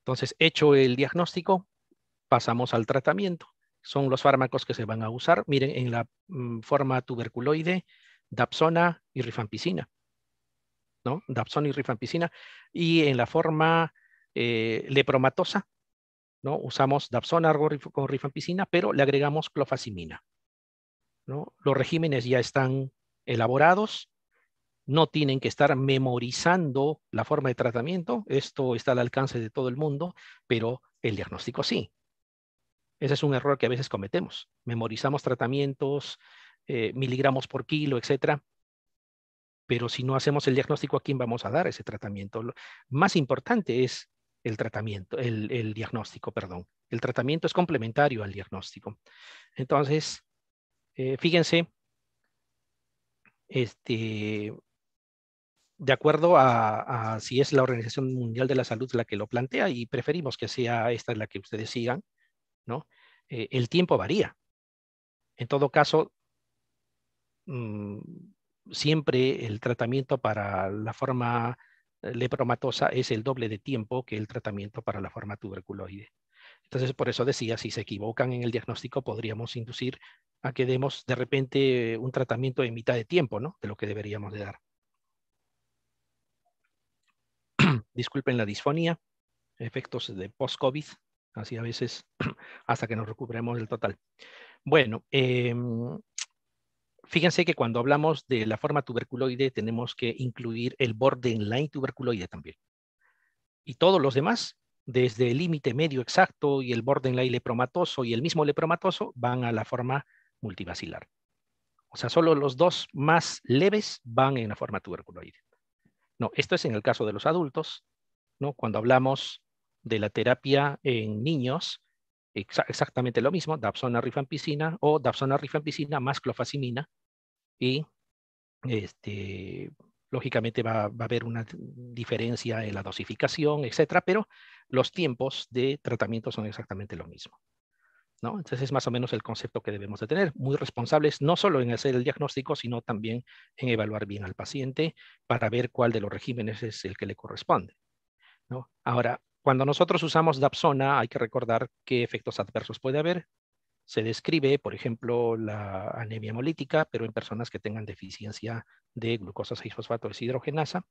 Entonces, hecho el diagnóstico, pasamos al tratamiento. Son los fármacos que se van a usar. Miren, en la mm, forma tuberculoide, Dapsona y rifampicina. ¿no? Dapsona y rifampicina. Y en la forma eh, lepromatosa, ¿no? usamos Dapsona con rifampicina, pero le agregamos clofazimina. ¿no? Los regímenes ya están elaborados, no tienen que estar memorizando la forma de tratamiento, esto está al alcance de todo el mundo, pero el diagnóstico sí. Ese es un error que a veces cometemos. Memorizamos tratamientos, eh, miligramos por kilo, etcétera. Pero si no hacemos el diagnóstico, ¿a quién vamos a dar ese tratamiento? Lo más importante es el tratamiento, el, diagnóstico, perdón. El tratamiento es complementario al diagnóstico. Entonces, eh, fíjense, este, de acuerdo a, si es la Organización Mundial de la Salud la que lo plantea y preferimos que sea esta la que ustedes sigan, ¿no? Eh, el tiempo varía. En todo caso, Mm, siempre el tratamiento para la forma eh, lepromatosa es el doble de tiempo que el tratamiento para la forma tuberculoide. Entonces, por eso decía, si se equivocan en el diagnóstico, podríamos inducir a que demos de repente un tratamiento en mitad de tiempo, ¿no? De lo que deberíamos de dar. [clears throat] Disculpen la disfonía, efectos de post-COVID, así a veces [clears throat] hasta que nos recuperemos del total. Bueno, eh, fíjense que cuando hablamos de la forma tuberculoide tenemos que incluir el borderline tuberculoide también. Y todos los demás, desde el límite medio exacto y el borderline lepromatoso y el mismo lepromatoso, van a la forma multivacilar. O sea, solo los dos más leves van en la forma tuberculoide. No, esto es en el caso de los adultos, Cuando hablamos de la terapia en niños, exactamente lo mismo, dapsona rifampicina o dapsona rifampicina más clofazimina y este, lógicamente va, va, a haber una diferencia en la dosificación, etcétera, pero los tiempos de tratamiento son exactamente lo mismo. ¿no? Entonces es más o menos el concepto que debemos de tener, muy responsables no solo en hacer el diagnóstico, sino también en evaluar bien al paciente para ver cuál de los regímenes es el que le corresponde. ¿no? Ahora, cuando nosotros usamos Dapsona, hay que recordar qué efectos adversos puede haber. Se describe, por ejemplo, la anemia hemolítica, pero en personas que tengan deficiencia de glucosa 6-fosfato deshidrogenasa.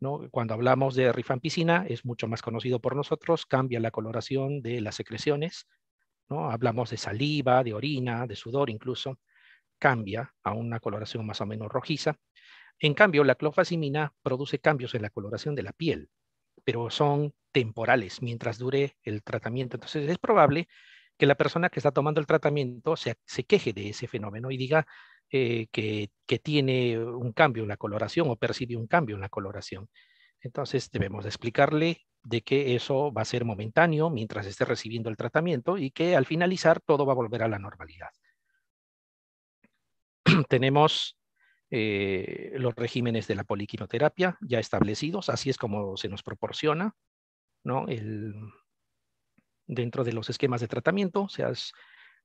¿no? Cuando hablamos de rifampicina, es mucho más conocido por nosotros, cambia la coloración de las secreciones. ¿no? Hablamos de saliva, de orina, de sudor incluso. Cambia a una coloración más o menos rojiza. En cambio, la clofazimina produce cambios en la coloración de la piel, pero son temporales mientras dure el tratamiento. Entonces es probable que la persona que está tomando el tratamiento se, se queje de ese fenómeno y diga eh, que, que, tiene un cambio en la coloración o percibe un cambio en la coloración. Entonces debemos explicarle de que eso va a ser momentáneo mientras esté recibiendo el tratamiento y que al finalizar todo va a volver a la normalidad. [clears throat] Tenemos eh, los regímenes de la poliquinoterapia ya establecidos, así es como se nos proporciona, ¿no? El, dentro de los esquemas de tratamiento, o sea,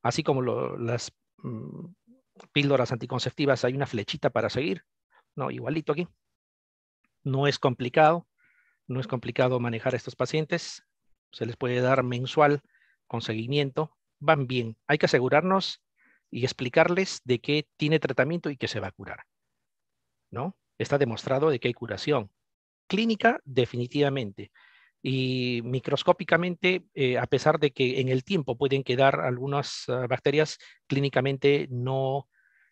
así como las mm, píldoras anticonceptivas, hay una flechita para seguir, ¿no? Igualito aquí. No es complicado, no es complicado manejar a estos pacientes, se les puede dar mensual con seguimiento, van bien. Hay que asegurarnos y explicarles de qué tiene tratamiento y que se va a curar. Está demostrado de que hay curación clínica definitivamente y microscópicamente, eh, a pesar de que en el tiempo pueden quedar algunas ah, bacterias, clínicamente no,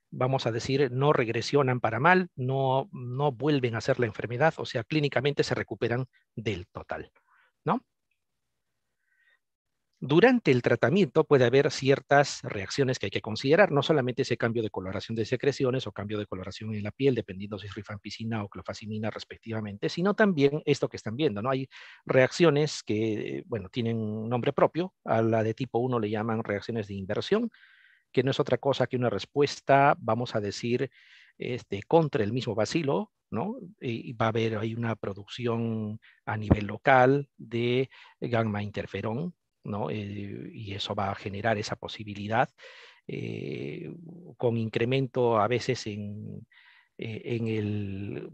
vamos a decir, no regresionan para mal, no, no vuelven a ser la enfermedad, o sea, clínicamente se recuperan del total, ¿no? Durante el tratamiento puede haber ciertas reacciones que hay que considerar, no solamente ese cambio de coloración de secreciones o cambio de coloración en la piel, dependiendo si es rifampicina o clofacimina respectivamente, sino también esto que están viendo, ¿no? Hay reacciones que, bueno, tienen nombre propio, a la de tipo 1 le llaman reacciones de inversión, que no es otra cosa que una respuesta, vamos a decir, este, contra el mismo bacilo, ¿no? Y va a haber ahí una producción a nivel local de gamma interferón, eh, y eso va a generar esa posibilidad eh, con incremento a veces eh, en, el,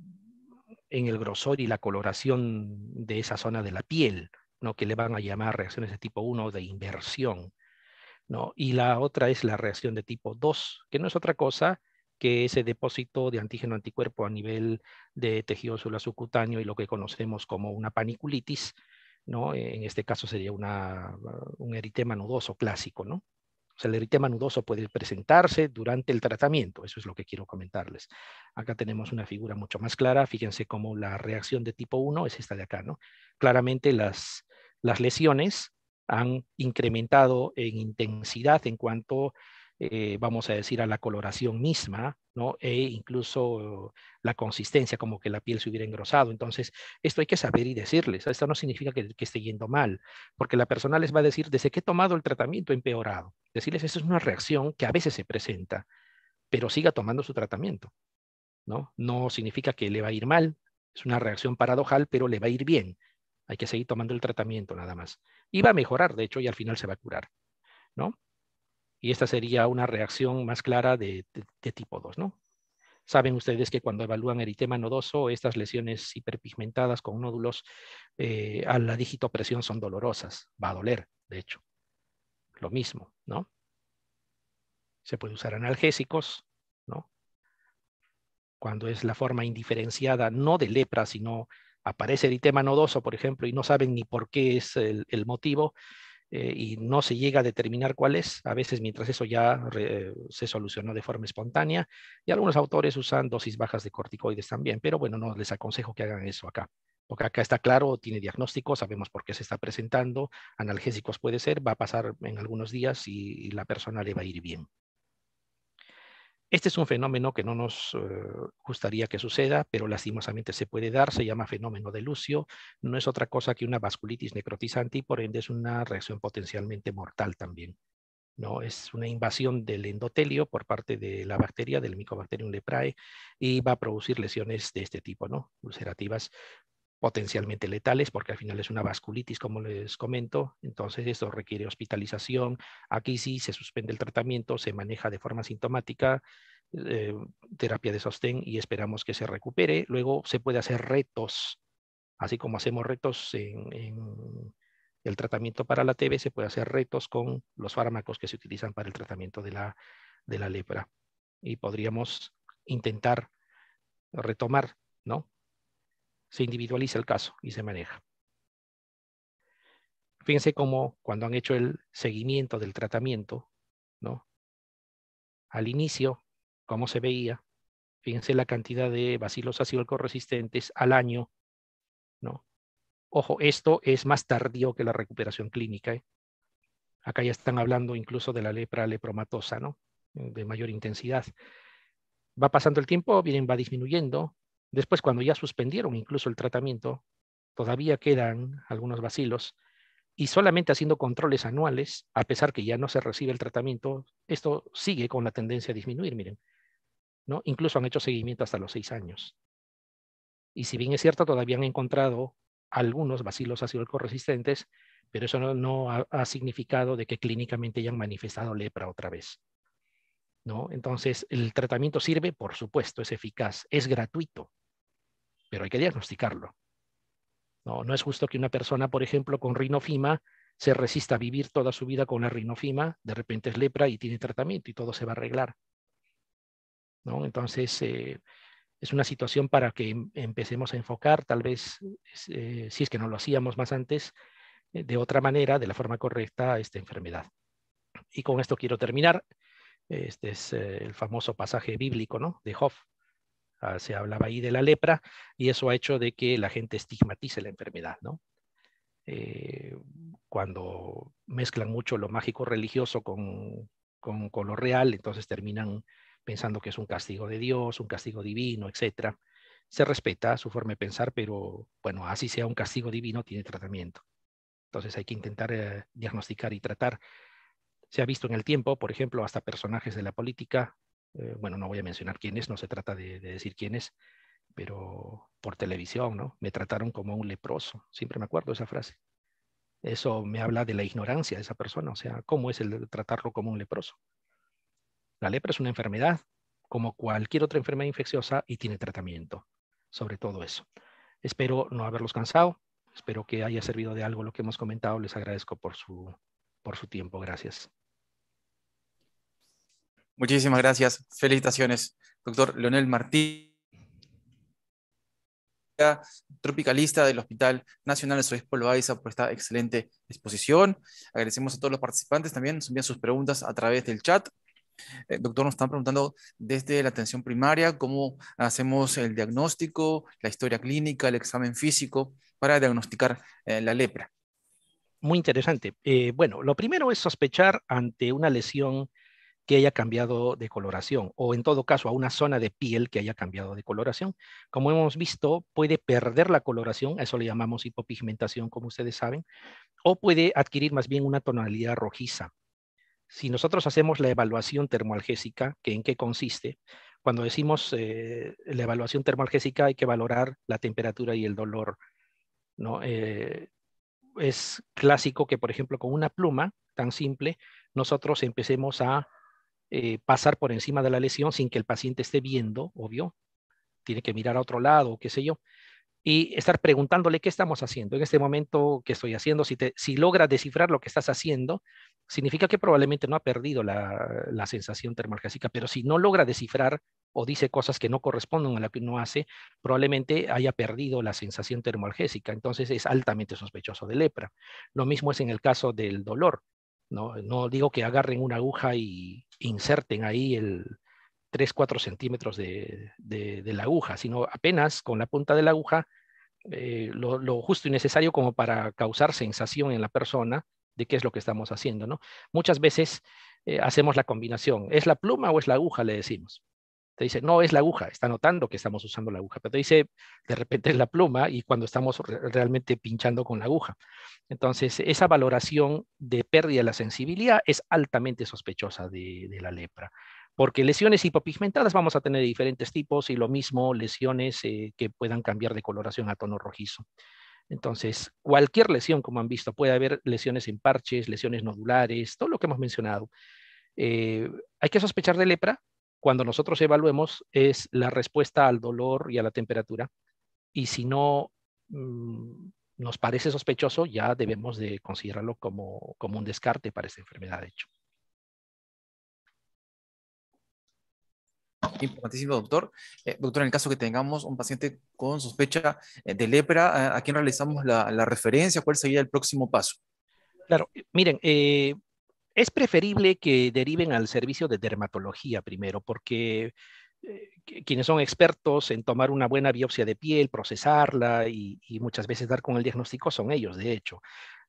grosor y la coloración de esa zona de la piel, que le van a llamar reacciones de tipo 1 de inversión. Y la otra es la reacción de tipo 2, que no es otra cosa que ese depósito de antígeno anticuerpo a nivel de tejido subcutáneo y lo que conocemos como una paniculitis, e, en este caso sería un eritema nudoso clásico, ¿no? O sea, el eritema nudoso puede presentarse durante el tratamiento, eso es lo que quiero comentarles. Acá tenemos una figura mucho más clara, fíjense cómo la reacción de tipo 1 es esta de acá, ¿no? Claramente las lesiones han incrementado en intensidad en cuanto eh, vamos a decir, a la coloración misma, ¿no? E incluso la consistencia, como que la piel se hubiera engrosado. Entonces, esto hay que saber y decirles. Esto no significa que, esté yendo mal, porque la persona les va a decir, desde que he tomado el tratamiento he empeorado. Decirles, eso es una reacción que a veces se presenta, pero siga tomando su tratamiento, ¿no? No significa que le va a ir mal, es una reacción paradojal, pero le va a ir bien. Hay que seguir tomando el tratamiento nada más. Y va a mejorar, de hecho, y al final se va a curar, ¿no? Y esta sería una reacción más clara de, tipo 2, ¿no? Saben ustedes que cuando evalúan eritema nodoso, estas lesiones hiperpigmentadas con nódulos eh, a la digitopresión son dolorosas. Va a doler, de hecho. Lo mismo, ¿no? Se puede usar analgésicos, ¿no? Cuando es la forma indiferenciada, no de lepra, sino aparece eritema nodoso, por ejemplo, y no saben ni por qué es el, el motivo, eh, y no se llega a determinar cuál es. A veces mientras eso ya se solucionó de forma espontánea y algunos autores usan dosis bajas de corticoides también, pero bueno, no les aconsejo que hagan eso acá. Porque acá está claro, tiene diagnóstico, sabemos por qué se está presentando, analgésicos puede ser, va a pasar en algunos días y la persona le va a ir bien. Este es un fenómeno que no nos eh, gustaría que suceda, pero lastimosamente se puede dar, se llama fenómeno de Lucio, no es otra cosa que una vasculitis necrotizante y por ende es una reacción potencialmente mortal también. ¿no? Es una invasión del endotelio por parte de la bacteria, del Mycobacterium leprae, y va a producir lesiones de este tipo, ¿no? Ulcerativas potencialmente letales, porque al final es una vasculitis, como les comento, entonces esto requiere hospitalización, aquí sí se suspende el tratamiento, se maneja de forma sintomática, eh, terapia de sostén y esperamos que se recupere, luego se puede hacer retos, así como hacemos retos en, el tratamiento para la TB, se puede hacer retos con los fármacos que se utilizan para el tratamiento de la, de la lepra y podríamos intentar retomar ¿no? se individualiza el caso y se maneja. Fíjense cómo cuando han hecho el seguimiento del tratamiento, ¿no? Al inicio, cómo se veía, fíjense la cantidad de bacilos ácido resistentes al año, ¿no? Ojo, esto es más tardío que la recuperación clínica. ¿eh? Acá ya están hablando incluso de la lepra lepromatosa, ¿no? De mayor intensidad. Va pasando el tiempo, bien, va disminuyendo, Después, cuando ya suspendieron incluso el tratamiento, todavía quedan algunos vacilos y solamente haciendo controles anuales, a pesar que ya no se recibe el tratamiento, esto sigue con la tendencia a disminuir, miren. ¿no? Incluso han hecho seguimiento hasta los seis años. Y si bien es cierto, todavía han encontrado algunos vacilos ácido resistentes, pero eso no, ha, ha significado de que clínicamente hayan manifestado lepra otra vez. ¿no? Entonces, el tratamiento sirve, por supuesto, es eficaz, es gratuito, pero hay que diagnosticarlo. No, es justo que una persona, por ejemplo, con rinofima se resista a vivir toda su vida con la rinofima, de repente es lepra y tiene tratamiento y todo se va a arreglar. ¿no? Entonces, eh, es una situación para que em, empecemos a enfocar, tal vez, eh, si es que no lo hacíamos más antes, eh, de otra manera, de la forma correcta, esta enfermedad. Y con esto quiero terminar. Este es eh, el famoso pasaje bíblico, ¿no? De Hoff. Ah, se hablaba ahí de la lepra y eso ha hecho de que la gente estigmatice la enfermedad, ¿no? Eh, cuando mezclan mucho lo mágico religioso con, lo real, entonces terminan pensando que es un castigo de Dios, un castigo divino, etc. Se respeta su forma de pensar, pero bueno, así sea un castigo divino, tiene tratamiento. Entonces hay que intentar eh, diagnosticar y tratar se ha visto en el tiempo, por ejemplo, hasta personajes de la política, eh, bueno, no voy a mencionar quiénes, no se trata de, de decir quiénes, pero por televisión, ¿no? Me trataron como un leproso, siempre me acuerdo esa frase. Eso me habla de la ignorancia de esa persona, o sea, ¿cómo es el tratarlo como un leproso? La lepra es una enfermedad, como cualquier otra enfermedad infecciosa, y tiene tratamiento, sobre todo eso. Espero no haberlos cansado, espero que haya servido de algo lo que hemos comentado, les agradezco por su por su tiempo. Gracias. Muchísimas gracias. Felicitaciones, doctor Leonel Martí, tropicalista del Hospital Nacional de Sobispol Loaiza, por esta excelente exposición. Agradecemos a todos los participantes también. Envían sus preguntas a través del chat. Eh, doctor, nos están preguntando desde la atención primaria cómo hacemos el diagnóstico, la historia clínica, el examen físico para diagnosticar eh, la lepra muy interesante. Eh, bueno, lo primero es sospechar ante una lesión que haya cambiado de coloración o en todo caso a una zona de piel que haya cambiado de coloración. Como hemos visto, puede perder la coloración, eso le llamamos hipopigmentación, como ustedes saben, o puede adquirir más bien una tonalidad rojiza. Si nosotros hacemos la evaluación termoalgésica, que en qué consiste, cuando decimos eh, la evaluación termoalgésica hay que valorar la temperatura y el dolor ¿no? Eh, es clásico que, por ejemplo, con una pluma tan simple, nosotros empecemos a eh, pasar por encima de la lesión sin que el paciente esté viendo, obvio, tiene que mirar a otro lado, qué sé yo y estar preguntándole qué estamos haciendo en este momento, que estoy haciendo. Si, logra si descifrar lo que estás haciendo, significa que probablemente no ha perdido la, sensación termalgésica, pero si no logra descifrar o dice cosas que no corresponden a lo que uno hace, probablemente haya perdido la sensación termalgésica. Entonces es altamente sospechoso de lepra. Lo mismo es en el caso del dolor. No, no digo que agarren una aguja y inserten ahí el, 3, 4 centímetros de, la aguja, sino apenas con la punta de la aguja eh, lo, justo y necesario como para causar sensación en la persona de qué es lo que estamos haciendo. ¿no? Muchas veces eh, hacemos la combinación, ¿es la pluma o es la aguja? Le decimos. Te dice, no, es la aguja, está notando que estamos usando la aguja, pero te dice, de repente es la pluma y cuando estamos realmente pinchando con la aguja. Entonces, esa valoración de pérdida de la sensibilidad es altamente sospechosa de la lepra porque lesiones hipopigmentadas vamos a tener diferentes tipos y lo mismo lesiones eh, que puedan cambiar de coloración a tono rojizo. Entonces, cualquier lesión, como han visto, puede haber lesiones en parches, lesiones nodulares, todo lo que hemos mencionado. Eh, hay que sospechar de lepra cuando nosotros evaluemos es la respuesta al dolor y a la temperatura. Y si no mm, nos parece sospechoso, ya debemos de considerarlo como, como un descarte para esta enfermedad, de hecho. importantísimo, doctor. Eh, doctor, en el caso que tengamos un paciente con sospecha eh, de lepra, eh, ¿a, quién realizamos la, referencia? ¿Cuál sería el próximo paso? Claro, miren, es preferible que deriven al servicio de dermatología primero, porque quienes son expertos en tomar una buena biopsia de piel, procesarla y, muchas veces dar con el diagnóstico son ellos, de hecho.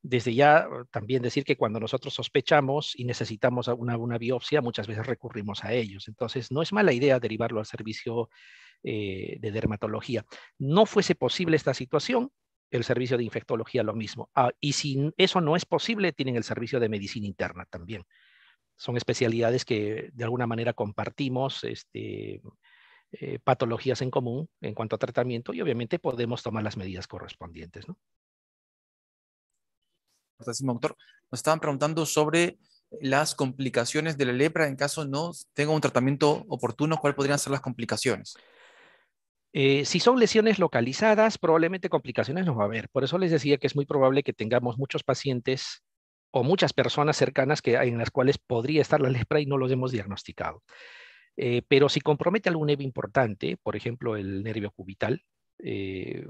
Desde ya eh, también decir que cuando nosotros sospechamos y necesitamos una, biopsia, muchas veces recurrimos a ellos. Entonces, no es mala idea derivarlo al servicio eh, de dermatología. No fuese posible esta situación, el servicio de infectología lo mismo. Ah, y si eso no es posible, tienen el servicio de medicina interna también. Son especialidades que de alguna manera compartimos este, eh, patologías en común en cuanto a tratamiento y obviamente podemos tomar las medidas correspondientes. ¿no? doctor, nos estaban preguntando sobre las complicaciones de la lepra en caso no tenga un tratamiento oportuno, ¿cuáles podrían ser las complicaciones? Eh, si son lesiones localizadas, probablemente complicaciones no va a haber. Por eso les decía que es muy probable que tengamos muchos pacientes o muchas personas cercanas que, en las cuales podría estar la lepra y no los hemos diagnosticado. Eh, pero si compromete algún nervio importante, por ejemplo el nervio cubital, eh,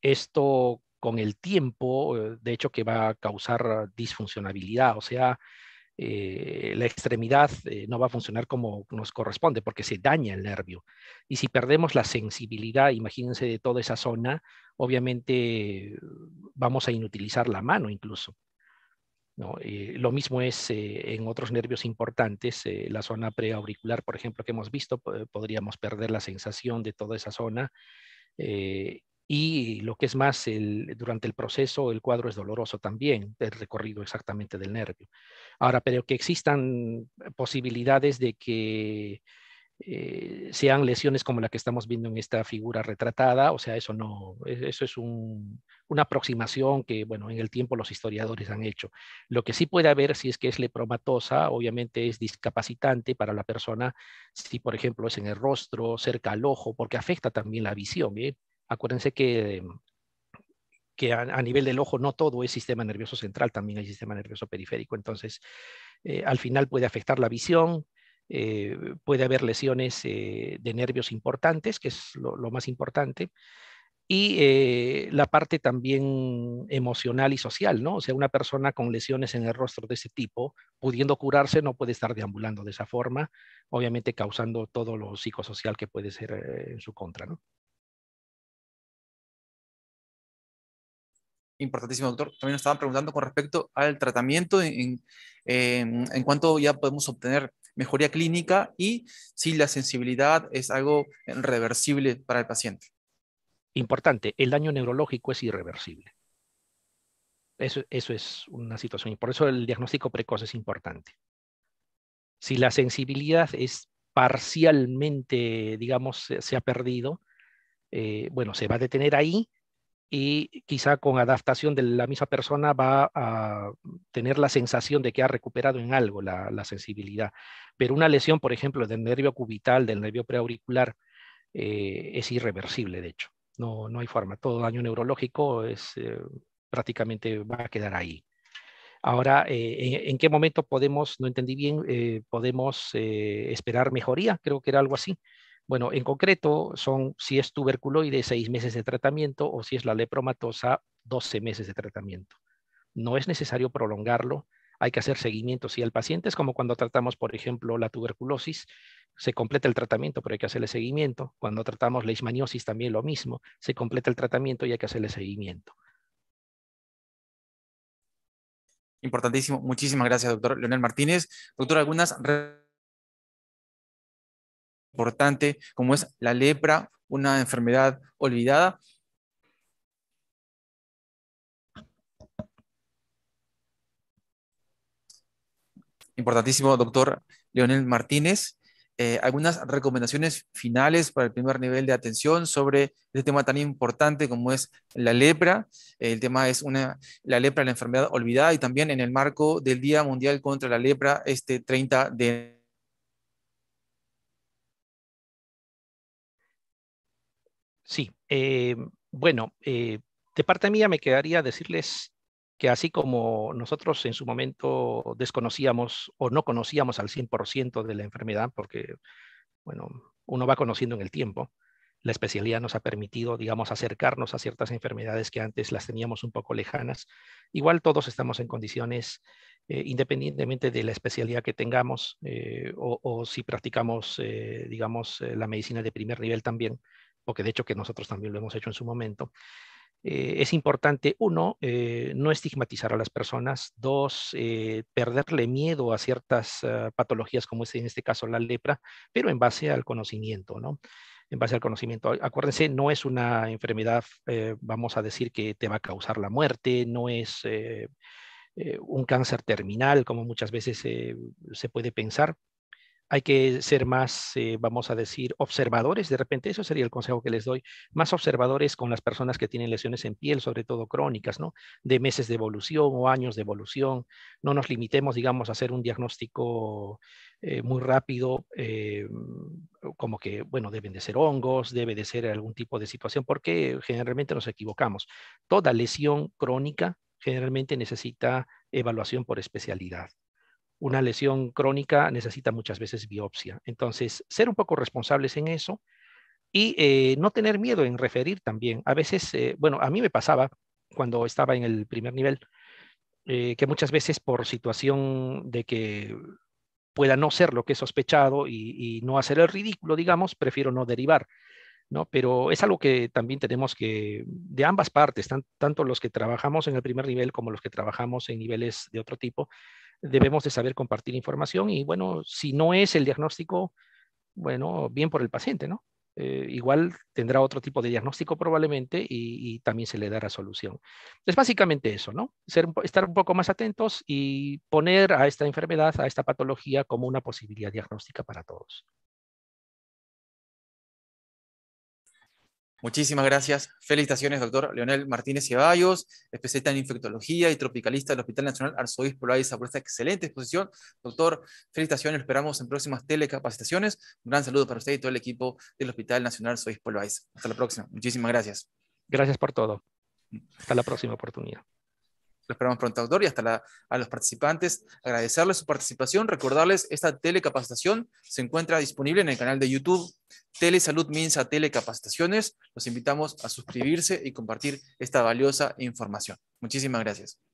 esto con el tiempo, eh, de hecho, que va a causar disfuncionabilidad, o sea, eh, la extremidad eh, no va a funcionar como nos corresponde porque se daña el nervio. Y si perdemos la sensibilidad, imagínense de toda esa zona, obviamente vamos a inutilizar la mano incluso. lo mismo es en otros nervios importantes, la zona preauricular, por ejemplo, que hemos visto, podríamos perder la sensación de toda esa zona y lo que es más, durante el proceso el cuadro es doloroso también, el recorrido exactamente del nervio. Ahora, pero que existan posibilidades de que eh, sean lesiones como la que estamos viendo en esta figura retratada, o sea, eso no, e, eso es una aproximación que, bueno, en el tiempo los historiadores han hecho. Lo que sí puede haber, si es que es lepromatosa, obviamente es discapacitante para la persona, si por ejemplo es en el rostro, cerca al ojo, porque afecta también la visión, ¿eh? acuérdense que, a, nivel del ojo no todo es sistema nervioso central, también hay sistema nervioso periférico, entonces eh, al final puede afectar la visión, eh, puede haber lesiones eh, de nervios importantes, que es lo, más importante, y la parte también emocional y social, ¿no? O sea, una persona con lesiones en el rostro de ese tipo, pudiendo curarse, no puede estar deambulando de esa forma, obviamente causando todo lo psicosocial que puede ser en su contra, ¿no? importantísimo, doctor. También nos estaban preguntando con respecto al tratamiento en, cuanto ya podemos obtener mejoría clínica y si la sensibilidad es algo reversible para el paciente. Importante, el daño neurológico es irreversible. Eso, es una situación y por eso el diagnóstico precoz es importante. Si la sensibilidad es parcialmente, digamos, se, ha perdido, eh, bueno, se va a detener ahí y quizá con adaptación de la misma persona va a tener la sensación de que ha recuperado en algo la, sensibilidad. Pero una lesión, por ejemplo, del nervio cubital, del nervio preauricular, eh, es irreversible, de hecho. No, no hay forma. Todo daño neurológico es, eh, prácticamente va a quedar ahí. Ahora, eh, ¿en, qué momento podemos, no entendí bien, podemos esperar mejoría? Creo que era algo así. Bueno, en concreto son si es tuberculoide, seis meses de tratamiento, o si es la lepromatosa, 12 meses de tratamiento. No es necesario prolongarlo, hay que hacer seguimiento. Si el paciente es como cuando tratamos, por ejemplo, la tuberculosis, se completa el tratamiento, pero hay que hacerle seguimiento. Cuando tratamos la también lo mismo, se completa el tratamiento y hay que hacerle seguimiento. Importantísimo. Muchísimas gracias, doctor Leonel Martínez. Doctor, algunas importante como es la lepra, una enfermedad olvidada. Importantísimo, doctor Leonel Martínez. Eh, algunas recomendaciones finales para el primer nivel de atención sobre este tema tan importante como es la lepra. El tema es una, la lepra, la enfermedad olvidada y también en el marco del Día Mundial contra la Lepra este 30 de Sí, eh, bueno, eh, de parte mía me quedaría decirles que así como nosotros en su momento desconocíamos o no conocíamos al 100% de la enfermedad, porque, bueno, uno va conociendo en el tiempo, la especialidad nos ha permitido, digamos, acercarnos a ciertas enfermedades que antes las teníamos un poco lejanas. Igual todos estamos en condiciones, eh, independientemente de la especialidad que tengamos o, si practicamos, digamos, la medicina de primer nivel también, porque de hecho que nosotros también lo hemos hecho en su momento, eh, es importante, uno, eh, no estigmatizar a las personas, dos, eh, perderle miedo a ciertas ah, patologías como es en este caso la lepra, pero en base al conocimiento, ¿no? En base al conocimiento. Acuérdense, no es una enfermedad, vamos a decir, que te va a causar la muerte, no es un cáncer terminal, como muchas veces se puede pensar, hay que ser más, eh, vamos a decir, observadores. De repente, eso sería el consejo que les doy. Más observadores con las personas que tienen lesiones en piel, sobre todo crónicas, ¿no? De meses de evolución o años de evolución. No nos limitemos, digamos, a hacer un diagnóstico eh, muy rápido, eh, como que, bueno, deben de ser hongos, debe de ser algún tipo de situación, porque generalmente nos equivocamos. Toda lesión crónica generalmente necesita evaluación por especialidad una lesión crónica necesita muchas veces biopsia. Entonces, ser un poco responsables en eso y eh, no tener miedo en referir también. A veces, eh, bueno, a mí me pasaba cuando estaba en el primer nivel, eh, que muchas veces por situación de que pueda no ser lo que he sospechado y, no hacer el ridículo, digamos, prefiero no derivar. ¿no? Pero es algo que también tenemos que, de ambas partes, tanto los que trabajamos en el primer nivel como los que trabajamos en niveles de otro tipo, debemos de saber compartir información y bueno, si no es el diagnóstico, bueno, bien por el paciente, ¿no? Eh, igual tendrá otro tipo de diagnóstico probablemente y, también se le dará solución. Es básicamente eso, ¿no? Ser, estar un poco más atentos y poner a esta enfermedad, a esta patología como una posibilidad diagnóstica para todos. Muchísimas gracias. Felicitaciones, doctor Leonel Martínez Ceballos, especialista en infectología y tropicalista del Hospital Nacional Arzobispo Loaiza por esta excelente exposición. Doctor, felicitaciones. Esperamos en próximas telecapacitaciones. Un gran saludo para usted y todo el equipo del Hospital Nacional Arzobispo Loaiza. Hasta la próxima. Muchísimas gracias. Gracias por todo. Mm. Hasta la próxima oportunidad. Lo esperamos pronto, doctor, y hasta a los participantes. Agradecerles su participación, recordarles, esta telecapacitación se encuentra disponible en el canal de YouTube Telesalud Minsa Telecapacitaciones. Los invitamos a suscribirse y compartir esta valiosa información. Muchísimas gracias.